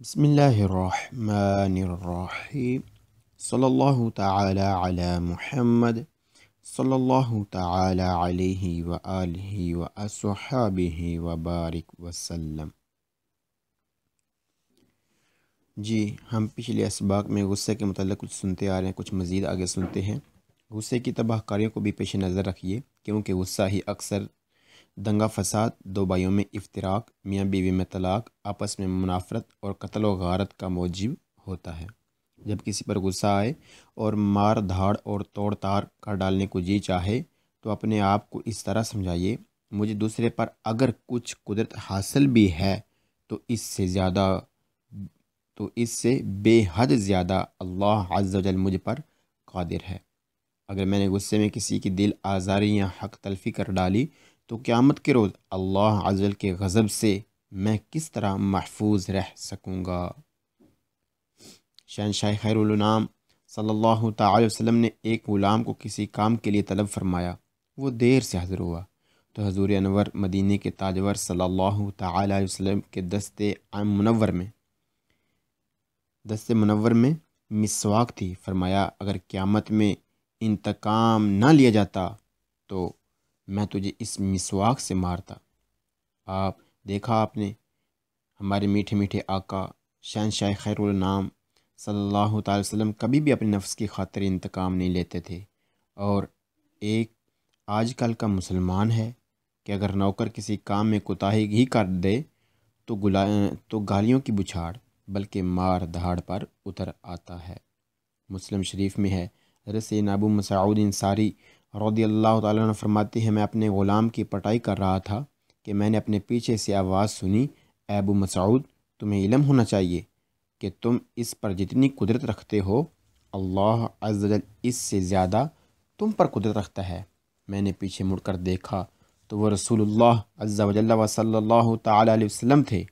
بسم الله الرحمن الرحيم صلى الله تعالى على محمد صلى الله تعالى عليه وآله وأصحابه وبارك वसल्लम जी हम पिछले इसबाक में गुस्से के मतलब कुछ सुनते आ रहे हैं कुछ मज़ीद आगे सुनते हैं गुस्से की तबाहकारियों को भी पेश नज़र रखिए क्योंकि गुस्सा ही अक्सर दंगा फसाद दो भाइयों में इफ्तराक मियाँ बीवी में तलाक आपस में मुनाफरत और कत्ल व गारत का मौजिब होता है जब किसी पर गुस्सा आए और मार धाड़ और तोड़ ताड़ कर डालने को जी चाहे तो अपने आप को इस तरह समझाइए मुझे दूसरे पर अगर कुछ कुदरत हासिल भी है तो इससे ज़्यादा तो इससे बेहद ज़्यादा अल्लाह जल मुझ पर कादिर है अगर मैंने गुस्से में किसी की दिल आज़ारी या हक तलफी कर डाली तो क़्यामत के रोज़ अल्लाह अजल के गज़ब से मैं किस तरह महफूज रह सकूँगा शहनशाह खैरुलनाम सल्लल्लाहु अलैहि वसल्लम ने एक ग़ुलाम को किसी काम के लिए तलब फरमाया वो देर से हाज़िर हुआ तो हजूर अनवर मदीने के ताजवर सल्लल्लाहु अलैहि वसल्लम के दस्ते मुनवर में दस्ते मुनवर में मिसवाक थी फरमाया अगर क़्यामत में इंतकाम ना लिया जाता तो मैं तुझे इस मिसवाक से मारता आप देखा आपने हमारे मीठे मीठे आका शहन शाह नाम सल्लल्लाहु अलैहि वसल्लम कभी भी अपने नफ्स की खातिर इंतकाम नहीं लेते थे और एक आजकल का मुसलमान है कि अगर नौकर किसी काम में कोताही ही कर दे तो गुला तो गालियों की बुछाड़ बल्कि मार धाड़ पर उतर आता है मुस्लिम शरीफ में है हजरत नाबू मसाउद्दीन सारी रौदी अल्लाह तरमाती है मैं अपने ग़ुलाम की पटाई कर रहा था कि मैंने अपने पीछे से आवाज़ सुनी ऐबू मसाऊद तुम्हें इलम होना चाहिए कि तुम इस पर जितनी कुदरत रखते हो अल्लाह अजल इससे ज़्यादा तुम पर कुदरत रखता है मैंने पीछे मुड़ कर देखा तो वह रसूलुल्लाह अज़्ज़ा वजल व ताला अलैहि वसल्लम थे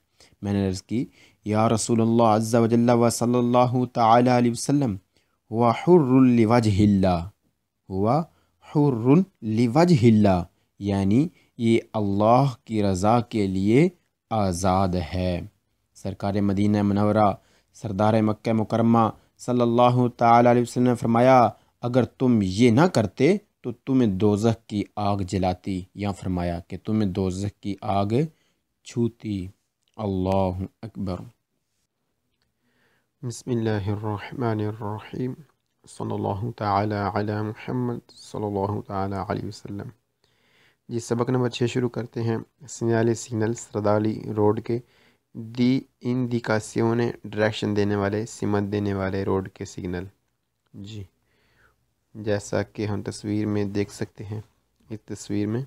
मैंने रर्ज़ की या रसूलुल्लाह अज़्ज़ा वजल व सल्लल्लाहु ताला अलैहि वसल्लम हुआ हुर्रलिवजहिल्ला हुआ हुर्रुन लिवज हिल्ला यानी ये अल्लाह की रज़ा के लिए आज़ाद है सरकार मदीना मनवरा सरदार मक् मकरमा सल्लल्लाहु अलैहि वसल्लम ने फरमाया अगर तुम ये ना करते तो तुम्हें दोजह की आग जलाती या फरमाया कि तुम्हें दोजह की आग छूती अल्लाह अकबर बसमीम सल्लल्लाहु ताला अला मुहम्मद सल्लल्लाहु ताला अलैहि वसल्लम जी सबक नंबर छः शुरू करते हैं सिनाली सिग्नल सरदाली रोड के दी इन दिकासियों ने डायरेक्शन देने वाले सिमत देने वाले रोड के सिग्नल जी जैसा कि हम तस्वीर में देख सकते हैं इस तस्वीर में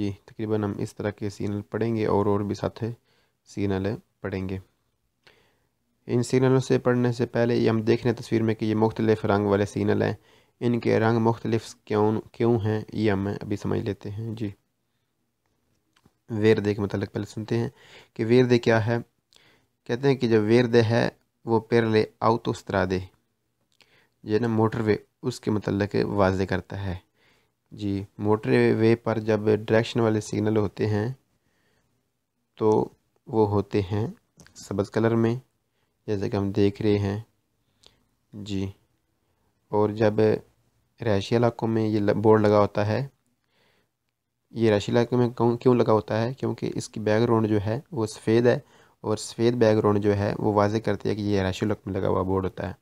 जी तकरीबन हम इस तरह के सिग्नल पढ़ेंगे और और भी साथ है सिग्नल पढ़ेंगे इन सिग्नलों से पढ़ने से पहले ये हम देख रहे हैं तस्वीर में कि ये मुख्तलिफ रंग वाले सिग्नल हैं इनके रंग मुख्तलिफ क्यों क्यों हैं ये हम अभी समझ लेते हैं जी वेरदे के मतलब पहले सुनते हैं कि वेरदे क्या है कहते हैं कि जब वेरदे है वो पेरले आउत उसरा जो ना मोटरवे उसके मतलब वाजे करता है जी मोटरवे पर जब डायरेक्शन वाले सिग्नल होते हैं तो वो होते हैं सब्ज़ कलर में जैसे कि हम देख रहे हैं जी और जब रहायशी इलाकों में ये बोर्ड लगा होता है ये रहायशी इलाकों में क्यों लगा होता है क्योंकि इसकी बैकग्राउंड जो है वो सफ़ेद है और सफ़ेद बैकग्राउंड जो है वो वाजह करती है कि ये रहायशी इलाकों में लगा हुआ बोर्ड होता है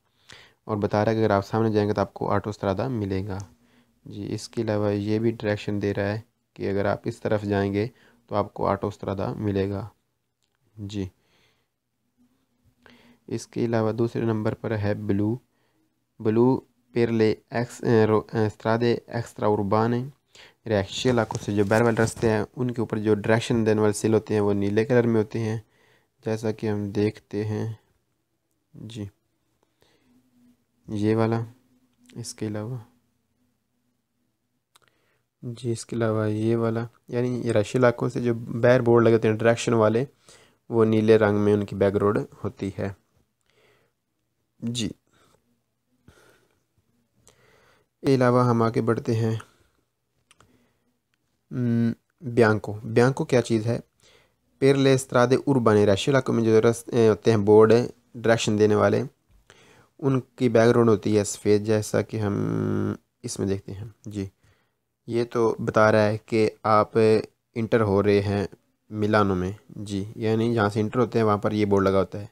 और बता रहा है कि अगर आप सामने जाएंगे तो आपको ऑटो स्त्रादा मिलेगा जी इसके अलावा ये भी डायरेक्शन दे रहा है कि अगर आप इस तरफ जाएंगे तो आपको ऑटो स्त्रादा मिलेगा जी इसके अलावा दूसरे नंबर पर है ब्लू ब्लू पेरले एक्स एस्त्रादे एक्स्ट्रा उर्बान रिएक्शियल आंखों से जो बैरवल रस्ते हैं उनके ऊपर जो डायरेक्शन देने वाले सेल होते हैं वो नीले कलर में होते हैं जैसा कि हम देखते हैं जी ये वाला इसके अलावा जी इसके अलावा ये वाला यानी ये रश इलाकों से जो बैर बोर्ड लगे होते हैं डायरेक्शन वाले वो नीले रंग में उनकी बैक रोड होती है जी अलावा हम आगे बढ़ते हैं ब्यांको ब्यांको क्या चीज़ है पेर ले स्त्रादे उर्बाने राशि इलाकों में जो होते हैं बोर्ड डायरेक्शन देने वाले उनकी बैकग्राउंड होती है सफ़ेद जैसा कि हम इसमें देखते हैं जी ये तो बता रहा है कि आप इंटर हो रहे हैं मिलानों में जी यानी जहाँ से इंटर होते हैं वहाँ पर ये बोर्ड लगा होता है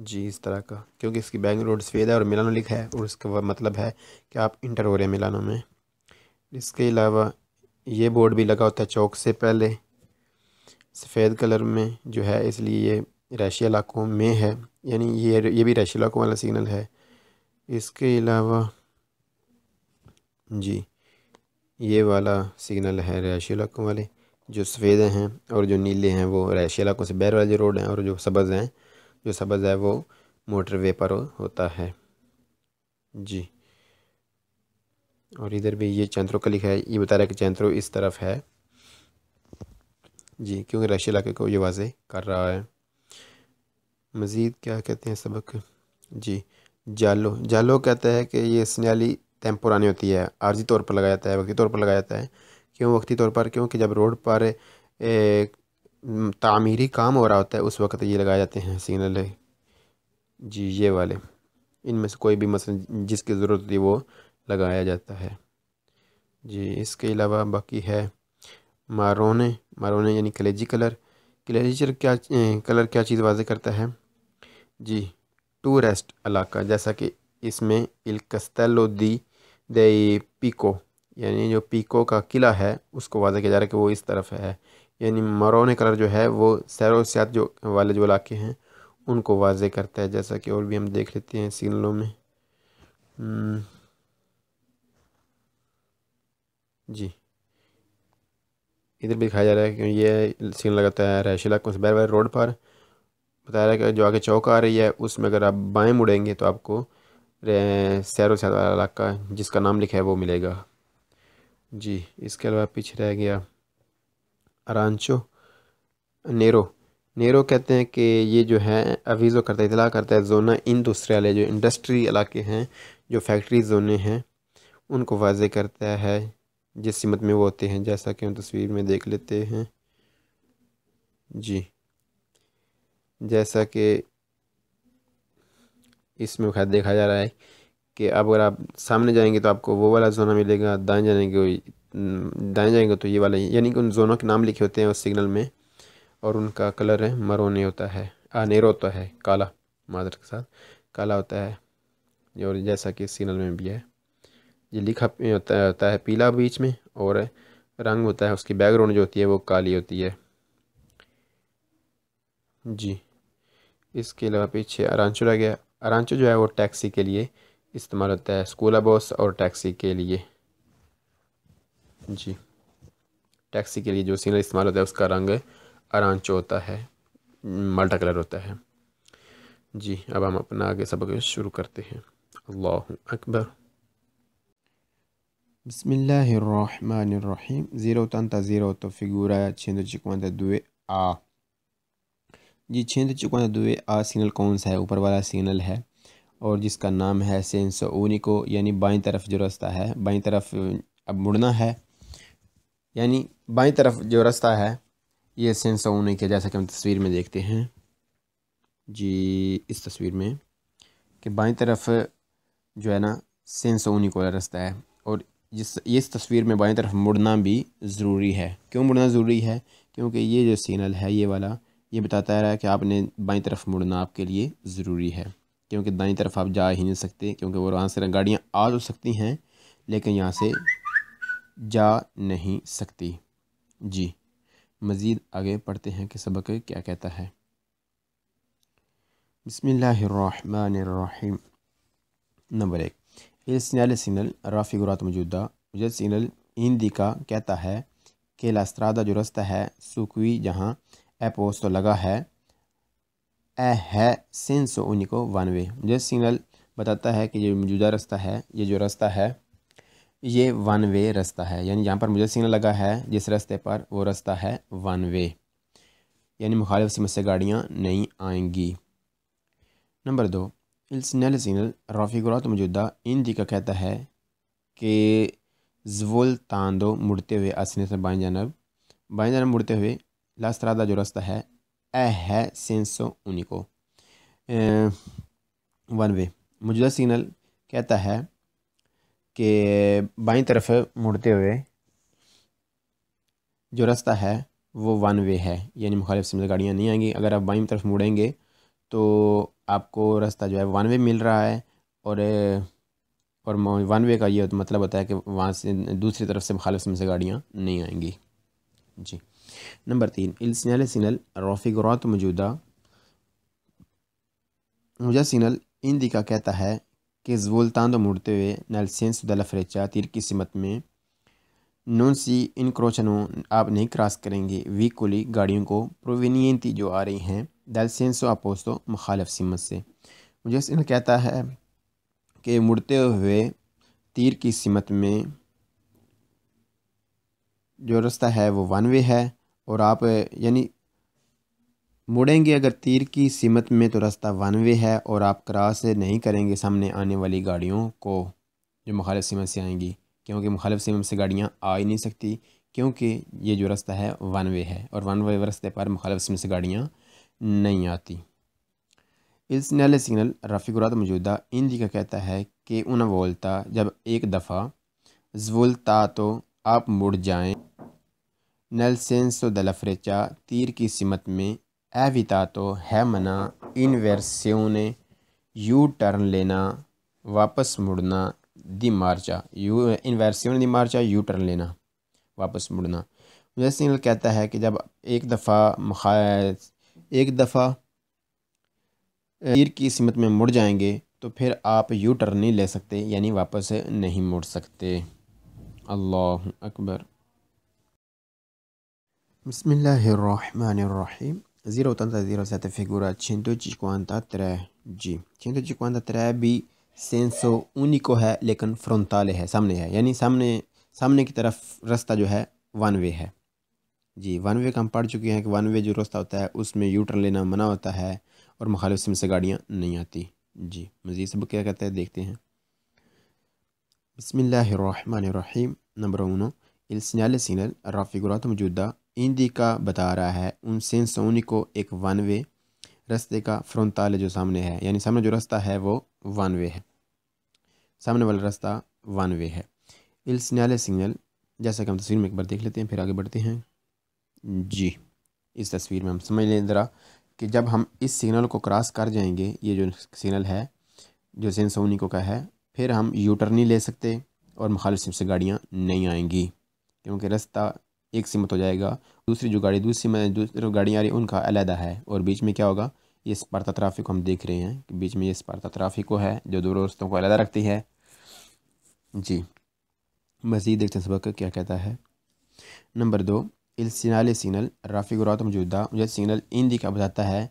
जी इस तरह का क्योंकि इसकी बैंक रोड सफ़ेद है और मिलानो लिखा है और इसका मतलब है कि आप इंटर हो रहे हैं मिलानो में इसके अलावा ये बोर्ड भी लगा होता है चौक से पहले सफ़ेद कलर में जो है इसलिए ये रशिया इलाकों में है यानी ये ये भी रशिया इलाकों वाला सिग्नल है इसके अलावा जी ये वाला सिग्नल है रशिया इलाकों वाले जो सफ़ेद हैं और जो नीले हैं वो रशिया इलाकों से बैर वाले जो रोड हैं और जो सब्ज़ हैं जो सबज़ है वो मोटर वे पर होता है जी और इधर भी ये चैंत्रो का लिखा है ये बता रहा है कि चैंत्रो इस तरफ है जी क्योंकि रशिया इलाके को ये वाजे कर रहा है मज़ीद क्या कहते हैं सबक जी जालो जालो कहता है कि ये स्नैली तैम पुरानी होती है आर्जी तौर पर लगाया जाता है वक्ती तौर पर लगाया जाता है क्यों वक्ती तौर पर क्योंकि जब रोड पर तामीरी काम हो रहा होता है उस वक्त ये लगाए जाते हैं सिग्नल जी ये वाले इनमें से कोई भी मसलन जिसकी ज़रूरत होती वो लगाया जाता है जी इसके अलावा बाकी है मारोने मारोने यानी कलेजी कलर कलेजी क्या कलर क्या चीज़ वाजे करता है जी टूरिस्ट इलाका जैसा कि इसमें इल दी दे पिको यानी जो पिको का किला है उसको वाजे किया जा रहा है कि वो इस तरफ है यानी मरौन कलर जो है वो सैरोसियात जो वाले जो इलाके हैं उनको वाजे करता है जैसा कि और भी हम देख लेते हैं सिग्नलों में हम्म। जी इधर भी दिखाया जा रहा है कि ये सिग्नल लगाता है रहायशी इलाकों से बैर रोड पर बताया जा रहा है कि जो आगे चौक आ रही है उसमें अगर आप बाएं मुड़ेंगे तो आपको सैरो वाला इलाका जिसका नाम लिखा है वो मिलेगा जी इसके अलावा पीछे रह गया अरानचो नेरो नेरो कहते हैं कि ये जो है अवीज़ो करता है इतला करता है जोना इन दूसरे वाले जो इंडस्ट्री इलाके हैं जो फैक्ट्री जोने हैं उनको वाज करता है जिस सिमत में वो होते हैं जैसा कि हम तस्वीर में देख लेते हैं जी जैसा कि इसमें खैर देखा जा रहा है कि अब अगर आप सामने जाएंगे तो आपको वो वाला जोना मिलेगा दाएँ जाएंगे दाएँ जाएंगे तो ये वाला यानी कि उन जोनों के नाम लिखे होते हैं उस सिग्नल में और उनका कलर है मरोने होता है आनेरो होता है काला मादर के साथ काला होता है और जैसा कि सिग्नल में भी है ये लिखा होता है, होता है पीला बीच में और रंग होता है उसकी बैकग्राउंड जो होती है वो काली होती है जी इसके अलावा पीछे अरानचो रह गया अरानचो जो है वो टैक्सी के लिए इस्तेमाल होता है स्कूला बस और टैक्सी के लिए जी टैक्सी के लिए जो सिग्नल इस्तेमाल होता है उसका रंग अरांच होता है मल्टा कलर होता है जी अब हम अपना आगे सबक शुरू करते हैं अल्लाह अकबर Bismillahirrahmanirrahim. 080 figura ya दुए आ जी दुए आ सिग्नल कौन सा है ऊपर वाला सिग्नल है और जिसका नाम है सेंसो ऊनिको यानी बाई तरफ जो रास्ता है बाई तरफ अब मुड़ना है यानी बाई तरफ जो रास्ता है ये सेंस नहीं किया जैसा कि हम तस्वीर में देखते हैं जी इस तस्वीर में कि बाई तरफ जो है ना सेंस ऊनी को रास्ता है और जिस इस तस्वीर में बाई तरफ मुड़ना भी ज़रूरी है क्यों मुड़ना ज़रूरी है क्योंकि ये जो सिग्नल है ये वाला ये बताता रहा है कि आपने बाई तरफ मुड़ना आपके लिए ज़रूरी है क्योंकि दाई तरफ आप जा ही नहीं सकते क्योंकि वो वहाँ से गाड़ियाँ आ तो सकती हैं लेकिन यहाँ से जा नहीं सकती जी मज़ीद आगे पढ़ते हैं कि सबक क्या कहता है बसमीम नंबर एक ए सिग्नल सिग्नल राफ़ी गुरात मौजूदा मुजद सिग्नल हिंदी का कहता है कि लास्त्रादा जो रास्ता है सुकवी जहाँ ए पोस्ट तो लगा है ए है सिन सो को वानवे मुजद सिग्नल बताता है कि ये मौजूदा रास्ता है ये जो रास्ता है ये वन वे रास्ता है यानी यहाँ पर मुझे सिग्नल लगा है जिस रास्ते पर वो रास्ता है वन वे यानी मुखालिफ सीमत से गाड़ियाँ नहीं आएंगी नंबर दो इल्सनल सिग्नल राफिकुरात मौजूदा इन दी का कहता है कि जवल तांदो मुड़ते हुए असने से बाएं जानब बाएँ जानब मुड़ते हुए लास्तरादा जो रास्ता है ए है सेंसो को वन वे मौजूदा सिग्नल कहता है के बाई तरफ मुड़ते हुए जो रास्ता है वो वन वे है यानी मुखालिफ से गाड़ियाँ नहीं आएंगी अगर आप बाई तरफ मुड़ेंगे तो आपको रास्ता जो है वन वे मिल रहा है और और वन वे का ये मतलब होता है कि वहाँ से दूसरी तरफ से मुखालिफ से गाड़ियाँ नहीं आएंगी जी नंबर तीन इल्सिनल सिनल रौत मौजूदा मुझा सिनल इंदिका का कहता है che svoltando murteve nel senso della freccia तिर की सिमत में नून सी इन क्रोचनों आप नहीं क्रॉस करेंगे वीकली गाड़ियों को प्रोविनियंती जो आ रही हैं दल सेंसो अपोस्तो मुखालफ सिमत से मुजस्सिन कहता है कि मुड़ते हुए तिर की सिमत में जो रास्ता है वो वन वे है और आप यानी मुड़ेंगे अगर तीर की सीमत में तो रास्ता वन वे है और आप क्रॉस नहीं करेंगे सामने आने वाली गाड़ियों को जो मुखालफ सीमत से आएंगी क्योंकि मुखालफ सीमत से गाड़ियाँ आ ही नहीं सकती क्योंकि ये जो रास्ता है वन वे है और वन वे रास्ते पर मुखालफ सीमत से गाड़ियाँ नहीं आती इस नले सिग्नल रफ़ीकुरात मौजूदा इंदी का कहता है कि उन वोलता जब एक दफ़ा जवोलता तो आप मुड़ जाएं नल सेंसो तो दलफ्रेचा तीर की सिमत में तो है मना इनवेर्स्योने यू टर्न लेना वापस मुड़ना दी मार्चा यू इनवेर्स्योने दी मार्चा यू टर्न लेना वापस मुड़ना सिंगल कहता है कि जब एक दफ़ा एक दफ़ा तीर की सीमत में मुड़ जाएंगे तो फिर आप यू टर्न नहीं ले सकते यानी वापस नहीं मुड़ सकते अल्लाह अकबर बसमीम 087 figura 153G 153B सेंसो उनिको है लेकिन फ्रोंताले है सामने है यानी सामने सामने की तरफ रास्ता जो है वन वे है जी वन वे का हम पढ़ चुके हैं कि वन वे जो रास्ता होता है उसमें यू टर्न लेना मना होता है और मुखालिफ सिम से गाड़ियाँ नहीं आती जी मज़ीद सब क्या कहते हैं देखते हैं बसमिल्लर नंबर उनो इल्सनाल सिग्नल राफिगुरात मौजूदा का बता रहा है उन सेंट सोनी को एक वन वे रस्ते का फ्रोंताल जो सामने है यानी सामने जो रास्ता है वो वन वे है सामने वाला रास्ता वन वे है इल सिनाले सिग्नल जैसा कि हम तस्वीर में एक बार देख लेते हैं फिर आगे बढ़ते हैं जी इस तस्वीर में हम समझ लें ज़रा कि जब हम इस सिग्नल को क्रॉस कर जाएंगे ये जो सिग्नल है जो सेंट सोनी को का है फिर हम यूटर नहीं ले सकते और मुखालिफ से गाड़ियाँ नहीं आएंगी क्योंकि रास्ता एक सीमत हो जाएगा दूसरी जो गाड़ी दूसरी में दूसरी गाड़ियाँ आ रही उनका अलहदा है और बीच में क्या होगा ये स्पार्ता ट्राफिक को हम देख रहे हैं कि बीच में ये स्पार्ता ट्राफिक को है जो दोनों रस्तों को अलहदा रखती है जी मज़ीद देखते हैं सबक क्या कहता है नंबर दो इल सिग्नल राफिक राफिगुरात मौजूदा मुझे सिग्नल इन दिखा बताता है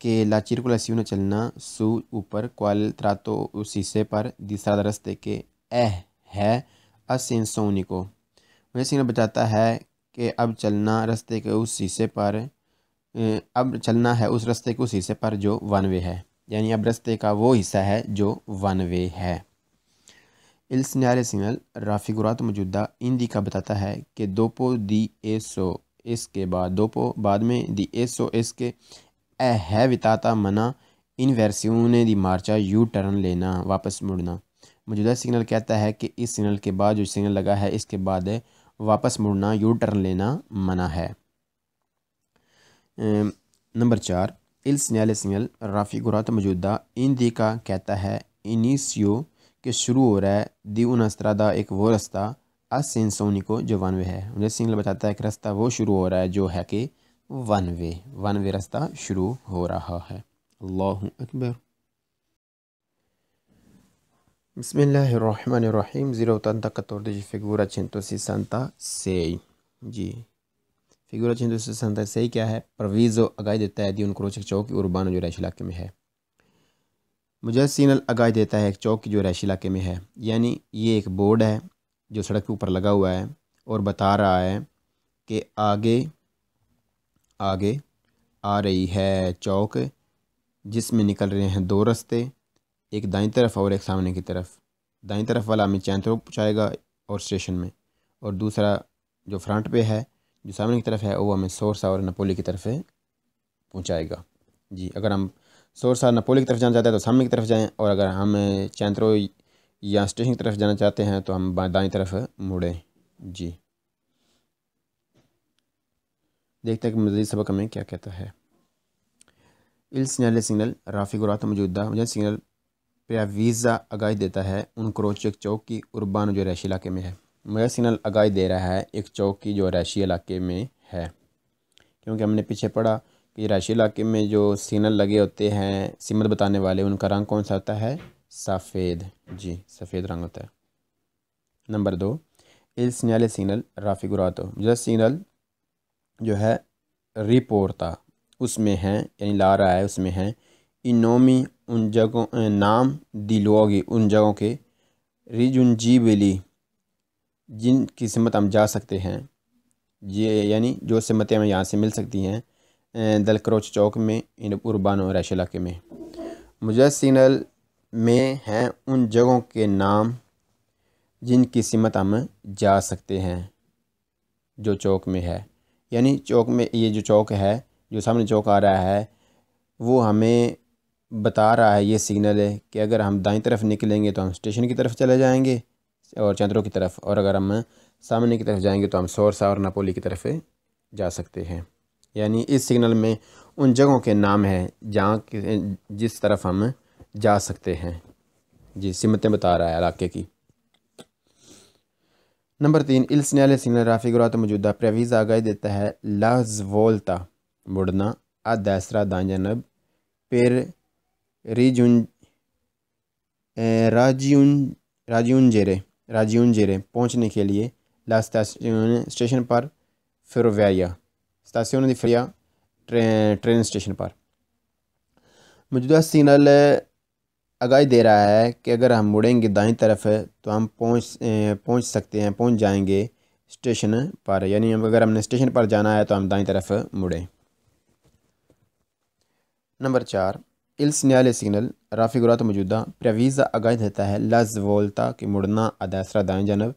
कि लाचिर को लसी चलना सू ऊपर क्वाल त्रातो उसीसे पर दूसरा रस्ते के ए है असिन सोनी को सिग्नल बताता है कि अब चलना रास्ते के उस हिस्से पर अब चलना है उस रास्ते के उस हिस्से पर जो वन वे है यानी अब रास्ते का वो हिस्सा है जो वन वे है इल्सनारे न्यारे सिग्नल गुरात मौजूदा इंदी का बताता है कि दोपो दी ए सो एस के बाद दोपो बाद में दी ए सो एस के ए है विताता मना इन वैरसियों ने दी मार्चा यू टर्न लेना वापस मुड़ना मौजूदा सिग्नल कहता है कि इस सिग्नल के बाद जो सिग्नल लगा है इसके बाद है वापस मुड़ना यू टर्न लेना मना है नंबर चार इल सिनेल सिंगल राफ़ी गुरात तो मौजूदा इन दी का कहता है इनिसियो के शुरू हो रहा है दी दा एक वो रास्ता असेन सोनी को जो वन वे है मुझे सिंगल बताता है कि रास्ता वो शुरू हो रहा है जो है कि वन वे वन वे रास्ता शुरू हो रहा है अल्लाह अकबर Bismillahirrahmanirrahim 080 figura 166 जी फिगूरा 166 क्या है परवीज़ आगाही देता है दी उनको रोचक चौक उर्बान जो रैश इलाके में है मुजसिन आगाही देता है एक चौक जो रैश इलाके में है यानी ये एक बोर्ड है जो सड़क के ऊपर लगा हुआ है और बता रहा है कि आगे आगे आ रही है चौक जिसमें निकल रहे हैं दो रस्ते एक दाई तरफ और एक सामने की तरफ दाई तरफ वाला हमें थ्रो पहुँचाएगा और स्टेशन में और दूसरा जो फ्रंट पे है जो सामने की तरफ है वो हमें सोरसा और नपोली की तरफ पहुँचाएगा जी अगर हम सोरसा नपोली की तरफ जाना चाहते हैं तो सामने की तरफ जाएँ और अगर हम चैंतरों या स्टेशन की तरफ जाना चाहते हैं तो हम दाई तरफ मुड़ें जी देखते हैं कि मजदूरी सबक हमें क्या कहता है इल सिग्नल सिग्नल राफी गुरात मौजूदा सिग्नल पेयावीज़ा आगाही देता है उन क्रोच एक चौक की उर्बान जो रैशी इलाके में है मयसिनल आगाही दे रहा है एक चौक की जो रैशी इलाके में है क्योंकि हमने पीछे पढ़ा कि रैशी इलाके में जो सिनल लगे होते हैं सिमत बताने वाले उनका रंग कौन सा होता है सफ़ेद जी सफ़ेद रंग होता है नंबर दो इल सिग्नल राफी गुरातो जो सिग्नल जो है रिपोर्ता उसमें है यानी ला रहा है उसमें है इनोमी उन जगहों नाम दिलोगी उन जगहों के रिजुन जी बेली जिन समत हम जा सकते हैं ये यानी जो सिमतें हमें यहाँ से मिल सकती हैं करोच चौक में इन उर्बान और रैश इलाके में मुझे सिग्नल में हैं उन जगहों के नाम जिनकी सिमत हम जा सकते हैं जो चौक में है यानी चौक में ये जो चौक है जो सामने चौक आ रहा है वो हमें बता रहा है ये सिग्नल है कि अगर हम दाएं तरफ निकलेंगे तो हम स्टेशन की तरफ चले जाएंगे और चंद्रों की तरफ और अगर हम सामने की तरफ जाएंगे तो हम सोरसा और नापोली की तरफ जा सकते हैं यानी इस सिग्नल में उन जगहों के नाम हैं जहाँ जिस तरफ हम जा सकते हैं जी सिमतें बता रहा है इलाके की नंबर तीन इल्सनल सिग्नल तो मौजूदा प्रवीज आगाह देता है लाजवोलता मुड़ना अदैसरा दाएँ जानब पेर रिजुन जेरे राजियुनजेरे जेरे पहुंचने के लिए लास्ट स्टेशन पर फिरवैया स्टेशन दी फ्रिया ट्रेन ट्रेन स्टेशन पर मौजूदा सिग्नल eh, आगाही दे रहा है कि अगर हम मुड़ेंगे दाएं तरफ तो हम पहुंच eh, पहुंच सकते हैं पहुंच जाएंगे स्टेशन पर यानी अगर हमने स्टेशन पर जाना है तो हम दाएं तरफ मुड़ें नंबर चार इल्सन्याले सिग्नल राफिगुरात मौजूदा प्रवीज़ा आगाह देता है लज वोलता के मुड़ना अदासरा दाएँ जानब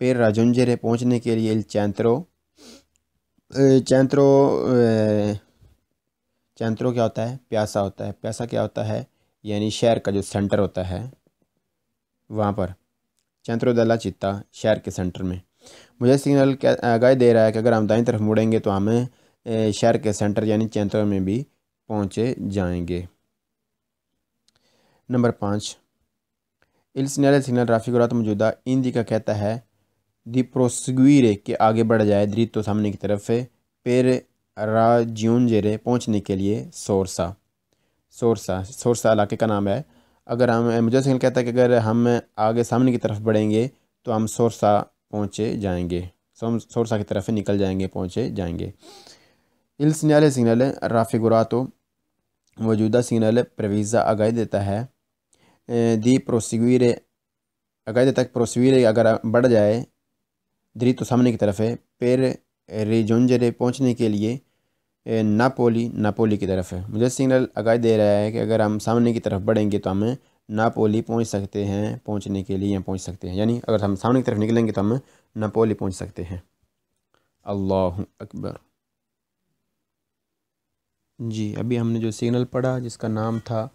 पेर राजुंजरे पहुँचने के लिए इल चैंतरो चैंत्रो चैंतरो क्या होता है प्यासा होता है प्यासा क्या होता है यानी शहर का जो सेंटर होता है वहाँ पर चैंत्रो दला चित्ता शहर के सेंटर में मुझे सिग्नल क्या आगाह दे रहा है कि अगर हम दाएँ तरफ मुड़ेंगे तो हमें शहर के सेंटर यानी चैंत्रो में भी पहुँचे जाएंगे नंबर पाँच इल्सनल सिग्नल ट्राफिक और मौजूदा इंदी का कहता है दी प्रोसगुरे के आगे बढ़ जाए दृत तो सामने की तरफ पेर राजून जेरे पहुँचने के लिए सोरसा सोरसा सोरसा इलाके का नाम है अगर हम मुझे सिग्नल कहता है कि अगर हम आगे सामने की तरफ बढ़ेंगे तो हम सोरसा पहुँचे जाएंगे सोरसा की तरफ निकल जाएंगे पहुँचे जाएंगे इल्सनल सिग्नल राफिगुरा तो मौजूदा सिग्नल प्रवीज़ा आगाही देता है दी प्रोसीवीर अकैद तक प्रोसीवीर अगर बढ़ जाए ध्री तो सामने की तरफ है पैर रिजोंजरे पहुँचने के लिए नापोली नापोली की तरफ है मुझे सिग्नल आगाह दे रहा है कि अगर हम सामने की तरफ बढ़ेंगे तो हमें नापोली पहुँच सकते हैं पहुँचने के लिए या पहुँच सकते हैं यानी अगर हम सामने की तरफ निकलेंगे तो हम नापोली पहुँच सकते हैं अल्लाह अकबर जी अभी हमने जो सिग्नल पढ़ा जिसका नाम था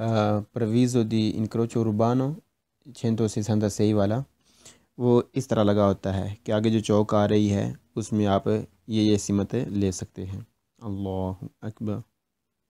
प्रवीज़ो दी इनक्रोचो रुबानो छेंतो से संदा सही वाला वो इस तरह लगा होता है कि आगे जो चौक आ रही है उसमें आप ये ये सीमतें ले सकते हैं अल्लाह अकबर